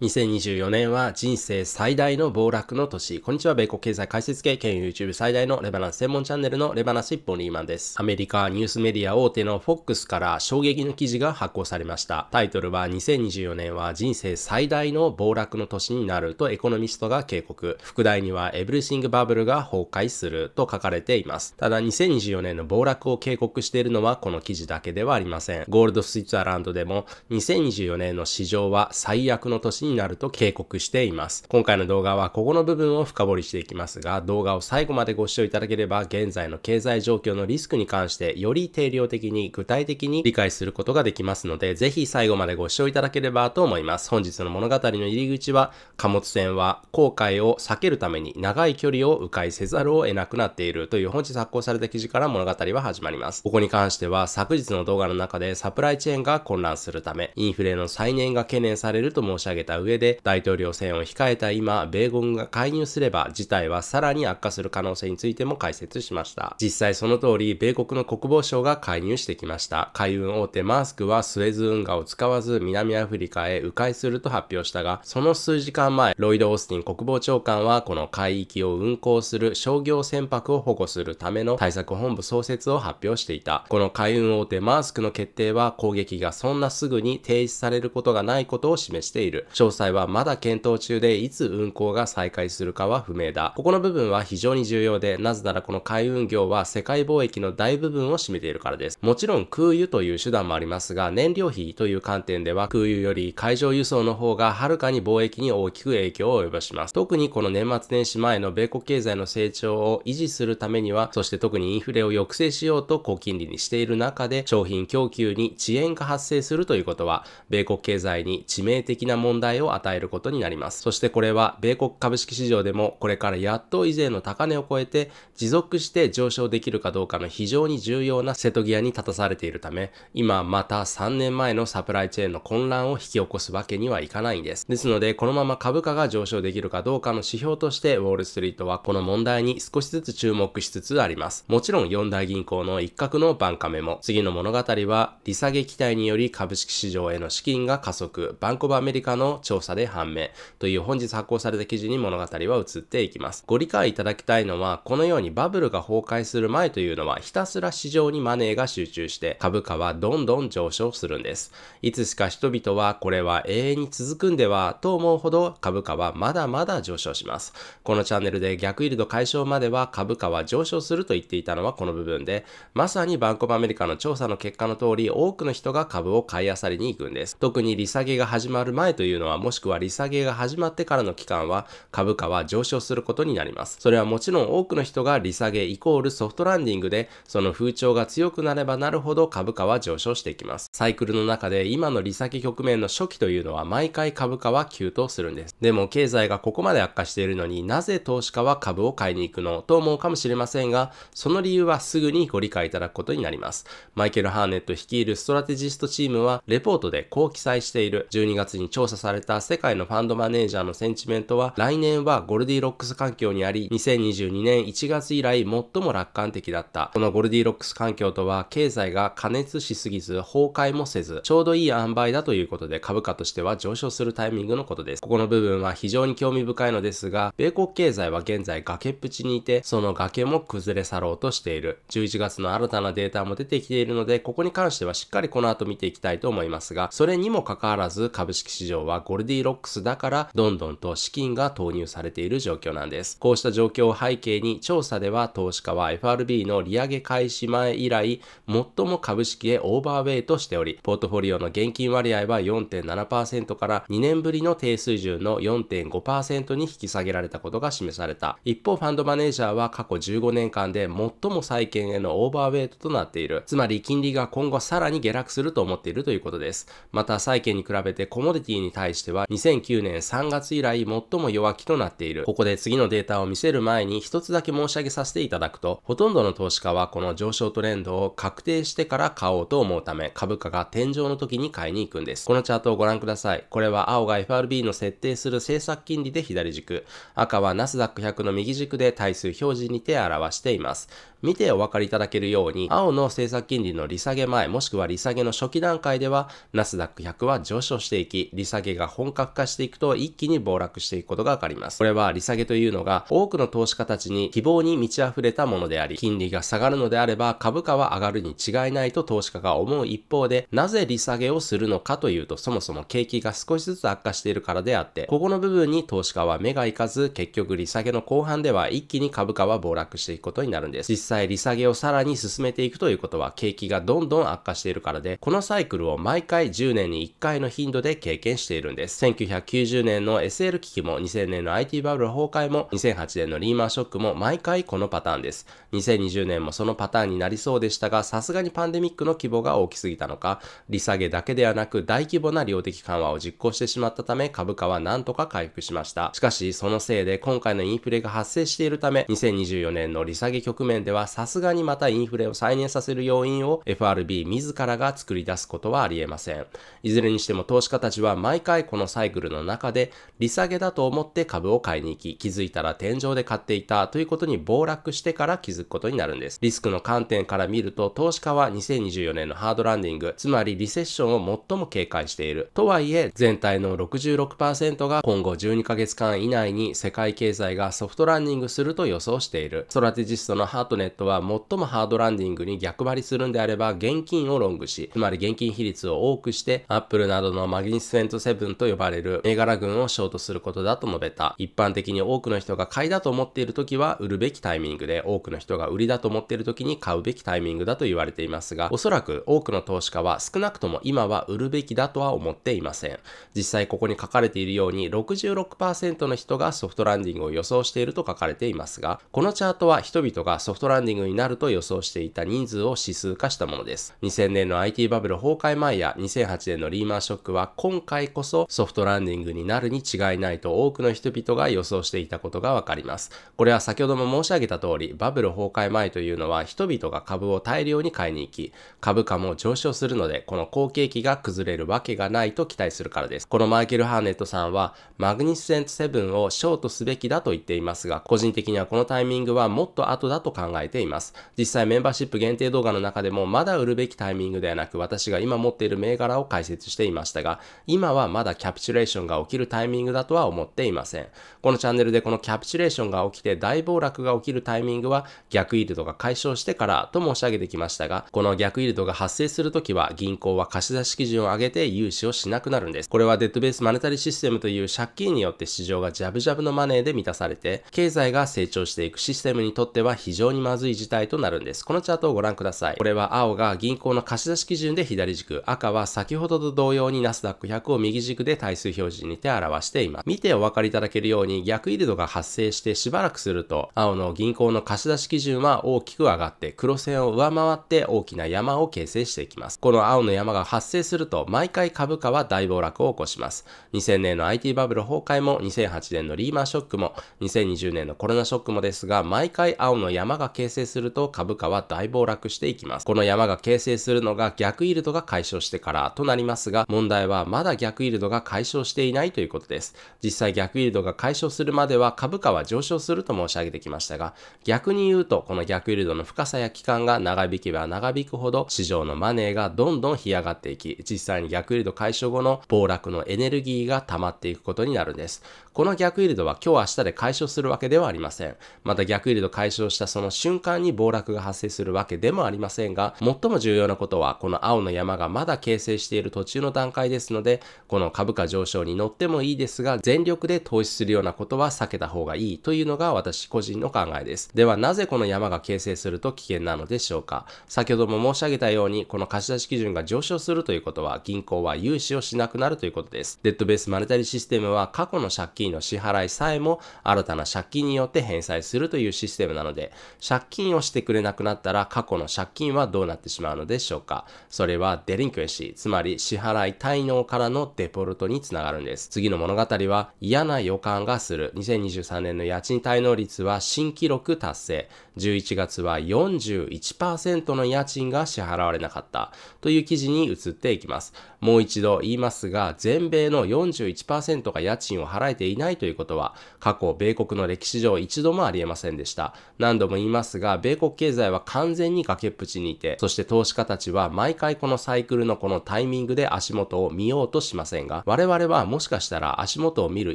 2024年は人生最大の暴落の年。こんにちは、米国経済解説系兼 YouTube 最大のレバナンス専門チャンネルのレバナス一本リーマンです。アメリカニュースメディア大手の FOX から衝撃の記事が発行されました。タイトルは2024年は人生最大の暴落の年になるとエコノミストが警告。副題にはエブリシングバブルが崩壊すると書かれています。ただ2024年の暴落を警告しているのはこの記事だけではありません。ゴールドスイッツアランドでも2024年の市場は最悪の年にになると警告しています。今回の動画はここの部分を深掘りしていきますが、動画を最後までご視聴いただければ、現在の経済状況のリスクに関してより定量的に具体的に理解することができますので、ぜひ最後までご視聴いただければと思います。本日の物語の入り口は、貨物船は航海を避けるために長い距離を迂回せざるを得なくなっているという本日発行された記事から物語は始まります。ここに関しては、昨日の動画の中でサプライチェーンが混乱するため、インフレの再燃が懸念されると申し上げた上で、大統領選を控えた今、米軍が介入すれば、事態はさらに悪化する可能性についても解説しました。実際その通り、米国の国防省が介入してきました。海運大手マースクはスエズ運河を使わず南アフリカへ迂回すると発表したが、その数時間前、ロイド・オースティン国防長官はこの海域を運航する商業船舶を保護するための対策本部創設を発表していた。この海運大手マースクの決定は攻撃がそんなすぐに停止されることがないことを示している。詳細はまだ検討中でいつ運行が再開するかは不明だ。ここの部分は非常に重要で、なぜならこの海運業は世界貿易の大部分を占めているからです。もちろん空輸という手段もありますが、燃料費という観点では空輸より海上輸送の方がはるかに貿易に大きく影響を及ぼします。特にこの年末年始前の米国経済の成長を維持するためには、そして特にインフレを抑制しようと高金利にしている中で、商品供給に遅延が発生するということは、米国経済に致命的な問題をを与えることになります。そしてこれは米国株式市場でもこれからやっと以前の高値を超えて持続して上昇できるかどうかの非常に重要な瀬戸際に立たされているため、今また3年前のサプライチェーンの混乱を引き起こすわけにはいかないんです。ですのでこのまま株価が上昇できるかどうかの指標としてウォールストリートはこの問題に少しずつ注目しつつあります。もちろん四大銀行の一角のバンカメも次の物語は利下げ期待により株式市場への資金が加速、バンコブアメリカの調査で判明という本日発行された記事に物語は移っていきます。ご理解いただきたいのは、このようにバブルが崩壊する前というのは、ひたすら市場にマネーが集中して株価はどんどん上昇するんです。いつしか人々はこれは永遠に続くんではと思うほど株価はまだまだ上昇します。このチャンネルで逆イールド解消までは株価は上昇すると言っていたのはこの部分で、まさにバンコブアメリカの調査の結果の通り多くの人が株を買い漁りに行くんです。特に利下げが始まる前というのははもしくは利下げが始まってからの期間は株価は上昇することになります。それはもちろん多くの人が利下げイコールソフトランディングでその風潮が強くなればなるほど株価は上昇していきます。サイクルの中で今の利下げ局面の初期というのは毎回株価は急騰するんです。でも経済がここまで悪化しているのになぜ投資家は株を買いに行くのと思うかもしれませんが、その理由はすぐにご理解いただくことになります。マイケル・ハーネット率いるストラテジストチームはレポートでこう記載している12月に調査されれた世界のファンドマネージャーのセンチメントは来年はゴルディロックス環境にあり、2022年1月以来最も楽観的だった。このゴルディロックス環境とは経済が加熱しすぎず崩壊もせず、ちょうどいい塩梅だということで株価としては上昇するタイミングのことです。ここの部分は非常に興味深いのですが、米国経済は現在崖っぷちにいて、その崖も崩れ去ろうとしている。11月の新たなデータも出てきているので、ここに関してはしっかりこの後見ていきたいと思いますが、それにもかかわらず株式市場はゴルディロックスだからどんどんと資金が投入されている状況なんです。こうした状況を背景に調査では投資家は FRB の利上げ開始前以来最も株式へオーバーウェイトしており、ポートフォリオの現金割合は4.7%から2年ぶりの低水準の4.5%に引き下げられたことが示された。一方ファンドマネージャーは過去15年間で最も債券へのオーバーウェイトとなっている。つまり金利が今後さらに下落すると思っているということです。また債券に比べてコモディティに対ししては2009年3月以来最も弱気となっている。ここで次のデータを見せる前に一つだけ申し上げさせていただくと、ほとんどの投資家はこの上昇トレンドを確定してから買おうと思うため、株価が天井の時に買いに行くんです。このチャートをご覧ください。これは青が FRB の設定する政策金利で左軸、赤はナスダック100の右軸で対数表示にて表しています。見てお分かりいただけるように、青の政策金利の利下げ前もしくは利下げの初期段階では、ナスダック100は上昇していき、利下げが本格化していくと一気に暴落していくことがわかります。これは利下げというのが多くの投資家たちに希望に満ち溢れたものであり、金利が下がるのであれば株価は上がるに違いないと投資家が思う一方で、なぜ利下げをするのかというと、そもそも景気が少しずつ悪化しているからであって、ここの部分に投資家は目がいかず、結局利下げの後半では一気に株価は暴落していくことになるんです。実際利下げをさらに進めていくということは、景気がどんどん悪化しているからで、このサイクルを毎回10年に1回の頻度で経験しているんです。です。1990年の SL 危機も、2000年の IT バブル崩壊も、2008年のリーマンショックも毎回このパターンです。2020年もそのパターンになりそうでしたが、さすがにパンデミックの規模が大きすぎたのか、利下げだけではなく大規模な量的緩和を実行してしまったため、株価はなんとか回復しました。しかし、そのせいで今回のインフレが発生しているため、2024年の利下げ局面では、さすがにまたインフレを再燃させる要因を FRB 自らが作り出すことはありえません。いずれにしても投資家たちは毎回このサイクルの中で、利下げだと思って株を買いに行き、気づいたら天井で買っていたということに暴落してから気づくことになるんです。リスクの観点から見ると、投資家は2024年のハードランディング、つまりリセッションを最も警戒している。とはいえ、全体の66%が今後12ヶ月間以内に世界経済がソフトランディングすると予想している。ストラテジストのハートネットは最もハードランディングに逆張りするんであれば現金をロングし、つまり現金比率を多くして、アップルなどのマグニフィセント7と呼ばれる銘柄群をショートすることだと述べた。一般的に多くの人が買いだと思っている時は売るべきタイミングで、多くの人が売りだと思っている時に買うべきタイミングだと言われていますが、おそらく多くの投資家は少なくとも今は売るべきだとは思っていません。実際ここに書かれているように66%の人がソフトランディングを予想していると書かれていますが、このチャートは人々がソフトランディングになると予想していた人数を指数化したものです。2000年の IT バブル崩壊前や2008年のリーマンショックは今回こそとソフトランディングになるに違いないと多くの人々が予想していたことがわかります。これは先ほども申し上げた通り、バブル崩壊前というのは人々が株を大量に買いに行き、株価も上昇するので、この好景気が崩れるわけがないと期待するからです。このマイケル・ハーネットさんは、マグニセント7をショートすべきだと言っていますが、個人的にはこのタイミングはもっと後だと考えています。実際メンバーシップ限定動画の中でも、まだ売るべきタイミングではなく、私が今持っている銘柄を解説していましたが、今はまだだキャピチュレーションが起きるタイミングだとは思っていません。このチャンネルでこのキャピチュレーションが起きて大暴落が起きるタイミングは逆イールドが解消してからと申し上げてきましたが、この逆イールドが発生するときは銀行は貸し出し基準を上げて融資をしなくなるんです。これはデッドベースマネタリーシステムという借金によって市場がジャブジャブのマネーで満たされて、経済が成長していくシステムにとっては非常にまずい事態となるんです。このチャートをご覧ください。これは青が銀行の貸し出し基準で左軸、赤は先ほどと同様にナスダック100を右軸軸で対数表示にて表しています。見てお分かりいただけるように逆イールドが発生してしばらくすると、青の銀行の貸し出し基準は大きく上がって黒線を上回って大きな山を形成していきます。この青の山が発生すると毎回株価は大暴落を起こします。2000年の IT バブル崩壊も2008年のリーマンショックも2020年のコロナショックもですが毎回青の山が形成すると株価は大暴落していきます。この山が形成するのが逆イールドが解消してからとなりますが問題はまだ逆イールドが解消していないということです。実際逆イールドが解消するまでは株価は上昇すると申し上げてきましたが、逆に言うと、この逆イールドの深さや期間が長引けば長引くほど、市場のマネーがどんどん干上がっていき、実際に逆イールド解消後の暴落のエネルギーが溜まっていくことになるんです。この逆イールドは今日明日で解消するわけではありません。また逆イールド解消したその瞬間に暴落が発生するわけでもありませんが、最も重要なことは、この青の山がまだ形成している途中の段階ですので、この株価上昇に乗ってもいいですが、全力で投資するようなことは避けた方がいいというのが私個人の考えです。ではなぜこの山が形成すると危険なのでしょうか先ほども申し上げたように、この貸し出し基準が上昇するということは、銀行は融資をしなくなるということです。デッドベースマネタリシステムは過去の借金の支払いさえも新たな借金によって返済するというシステムなので、借金をしてくれなくなったら過去の借金はどうなってしまうのでしょうかそれはデリンクエシー、つまり支払い滞納からのデポルルトにつながるんです。次の物語は嫌な予感がする。2023年の家賃滞納率は新記録達成。11月は41%の家賃が支払われなかったという記事に移っていきます。もう一度言いますが、全米の41%が家賃を払えていないということは、過去米国の歴史上一度もありえませんでした。何度も言いますが、米国経済は完全に崖っぷちにいて、そして投資家たちは毎回このサイクルのこのタイミングで足元を見ようとしませんが、我々はもしかしたら足元を見る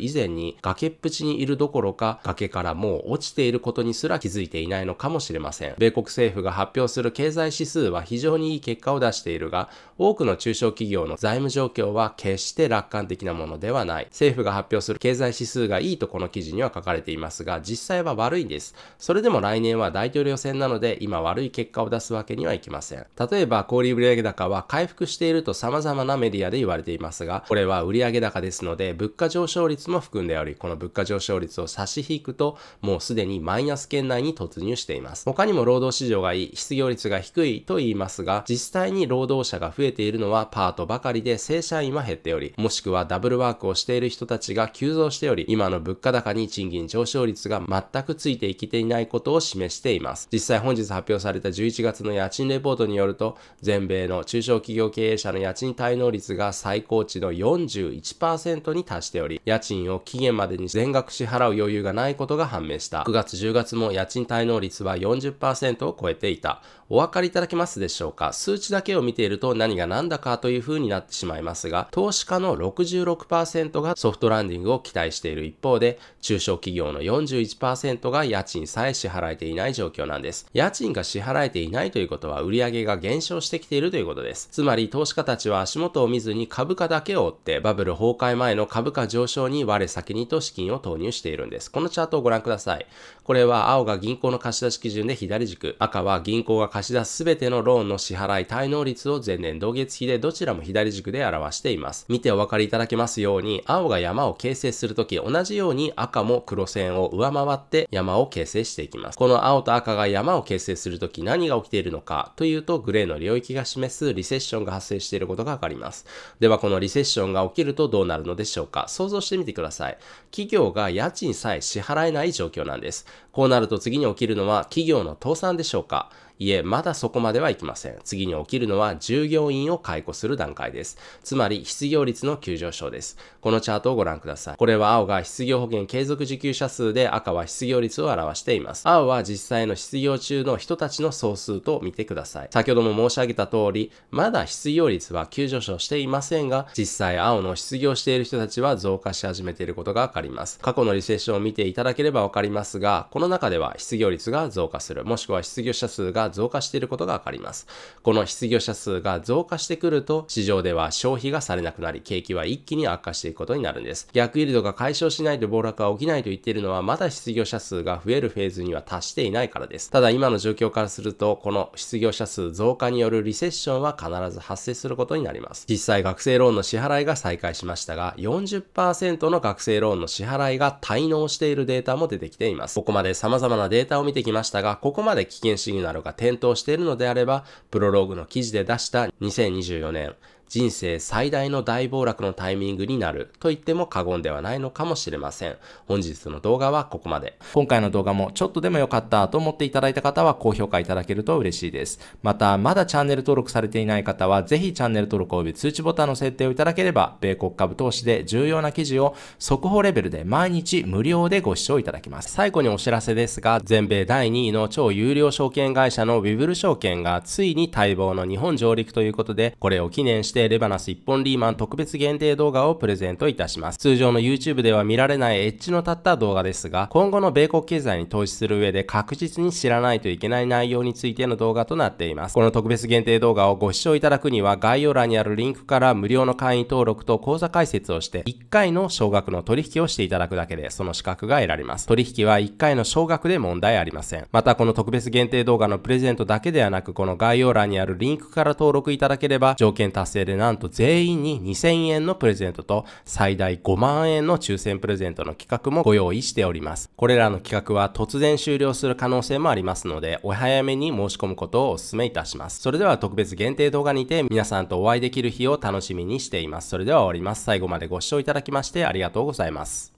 以前に崖っぷちにいるどころか、崖からもう落ちていることにすら気づいていないのかもしれません。米国政府が発表する経済指数は非常にいい結果を出しているが、多くの中小企業のの財務状況は決して楽観的なものではない。政府が発表する経済指数がいいとこの記事には書かれていますが、実際は悪いんです。それでも来年は大統領選なので、今悪い結果を出すわけにはいきません。例えば、小売売上高は回復していると様々なメディアで言われていますが、これは売上高ですので、物価上昇率も含んでおり、この物価上昇率を差し引くと、もうすでにマイナス圏内に突入しています。他にも労働市場がいい、失業率が低いと言いますが、実際に労働者が増えているのはパートばかりかりで正社員は減っており、もしくはダブルワークをしている人たちが急増しており、今の物価高に賃金上昇率が全くついていきていないことを示しています。実際本日発表された11月の家賃レポートによると、全米の中小企業経営者の家賃滞納率が最高値の41%に達しており、家賃を期限までに全額支払う余裕がないことが判明した。9月10月も家賃滞納率は40%を超えていた。お分かりいただけますでしょうか数値だけを見ていると何が何だかという風になってしまいますが、投資家の66%がソフトランディングを期待している一方で、中小企業の41%が家賃さえ支払えていない状況なんです。家賃が支払えていないということは売上が減少してきているということです。つまり投資家たちは足元を見ずに株価だけを追ってバブル崩壊前の株価上昇に我先にと資金を投入しているんです。このチャートをご覧ください。これは青が銀行の貸し出し基準で左軸、赤は銀行が貸し出す全てのローンの支払い滞納率を前年同月比でどちらも左り軸で表しています。見てお分かりいただけますように、青が山を形成するとき、同じように赤も黒線を上回って山を形成していきます。この青と赤が山を形成するとき何が起きているのかというと、グレーの領域が示すリセッションが発生していることがわかります。では、このリセッションが起きるとどうなるのでしょうか想像してみてください。企業が家賃さえ支払えない状況なんです。こうなると次に起きるのは企業の倒産でしょうかいえ、まだそこまではいきません。次に起きるのは従業員を解雇する段階です。つまり、失業率の急上昇です。このチャートをご覧ください。これは青が失業保険継続受給者数で赤は失業率を表しています。青は実際の失業中の人たちの総数と見てください。先ほども申し上げた通り、まだ失業率は急上昇していませんが、実際青の失業している人たちは増加し始めていることがわかります。過去のリセッションを見ていただければわかりますが、このの中では失業率が増加する、もしくは失業者数が増加していることがわかります。この失業者数が増加してくると、市場では消費がされなくなり、景気は一気に悪化していくことになるんです。逆イールドが解消しないと暴落は起きないと言っているのは、まだ失業者数が増えるフェーズには達していないからです。ただ今の状況からすると、この失業者数増加によるリセッションは必ず発生することになります。実際学生ローンの支払いが再開しましたが、40%の学生ローンの支払いが滞納しているデータも出てきています。ここまで様々なデータを見てきましたが、ここまで危険シグナルが点灯しているのであれば、プロローグの記事で出した2024年人生最大の大暴落のタイミングになると言っても過言ではないのかもしれません。本日の動画はここまで。今回の動画もちょっとでも良かったと思っていただいた方は高評価いただけると嬉しいです。また、まだチャンネル登録されていない方はぜひチャンネル登録及び通知ボタンの設定をいただければ、米国株投資で重要な記事を速報レベルで毎日無料でご視聴いただきます。最後にお知らせですが、全米第2位の超有料証券会社のウィブル証券がついに待望の日本上陸ということで、これを記念してしてレバナス1本リーマン特別限定動画をプレゼントいたします。通常の YouTube では見られないエッジの立った動画ですが、今後の米国経済に投資する上で確実に知らないといけない内容についての動画となっています。この特別限定動画をご視聴いただくには概要欄にあるリンクから無料の会員登録と口座開設をして1回の少額の取引をしていただくだけでその資格が得られます。取引は1回の少額で問題ありません。またこの特別限定動画のプレゼントだけではなくこの概要欄にあるリンクから登録いただければ条件達成でなんと全員に2000円のプレゼントと最大5万円の抽選プレゼントの企画もご用意しております。これらの企画は突然終了する可能性もありますので、お早めに申し込むことをお勧めいたします。それでは特別限定動画にて皆さんとお会いできる日を楽しみにしています。それでは終わります。最後までご視聴いただきましてありがとうございます。